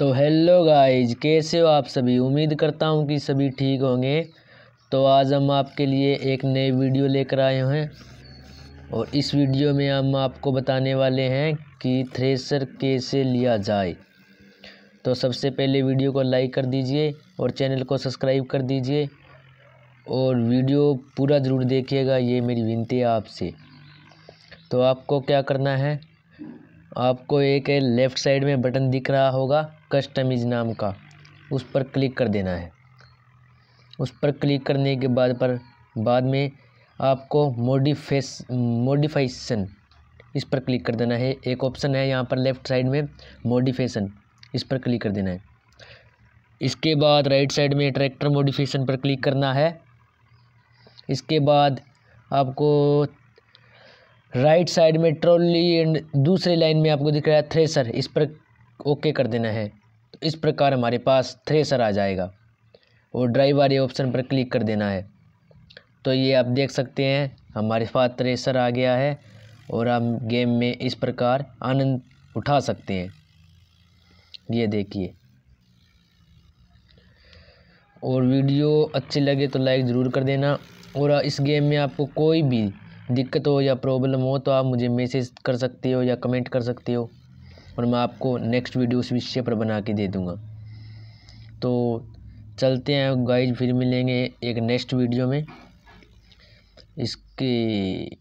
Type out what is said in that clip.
तो hello guys कैसे हो आप सभी उम्मीद करता हूँ कि सभी ठीक होंगे तो आज हम आपके लिए एक नए वीडियो लेकर आए हैं और इस वीडियो में हम आपको बताने वाले हैं कि थ्रेसर कैसे लिया जाए तो सबसे पहले वीडियो को लाइक कर दीजिए और चैनल को सब्सक्राइब कर दीजिए और वीडियो पूरा ज़रूर देखिएगा ये मेरी विनती है आपसे तो आपको क्या करना है आपको एक लेफ़्ट साइड में बटन दिख रहा होगा कस्टमिज नाम का उस पर क्लिक कर देना है उस पर क्लिक करने के बाद पर बाद में आपको मोडिफेस मोडिफाइसन इस पर क्लिक कर देना है एक ऑप्शन है यहाँ पर लेफ़्ट साइड में मोडिफेसन इस पर क्लिक कर देना है इसके बाद राइट साइड में ट्रैक्टर मोडिफेशन पर क्लिक करना है इसके बाद आपको राइट साइड में ट्रॉली एंड दूसरे लाइन में आपको दिख रहा है थ्रेसर इस पर ओके कर देना है तो इस प्रकार हमारे पास थ्रेसर आ जाएगा और ड्राइव वाले ऑप्शन पर क्लिक कर देना है तो ये आप देख सकते हैं हमारे पास थ्रेसर आ गया है और हम गेम में इस प्रकार आनंद उठा सकते हैं ये देखिए और वीडियो अच्छी लगे तो लाइक ज़रूर कर देना और इस गेम में आपको कोई भी दिक्कत हो या प्रॉब्लम हो तो आप मुझे मैसेज कर सकते हो या कमेंट कर सकते हो और मैं आपको नेक्स्ट वीडियो उस विषय पर बना के दे दूँगा तो चलते हैं गाइज फिर मिलेंगे एक नेक्स्ट वीडियो में इसकी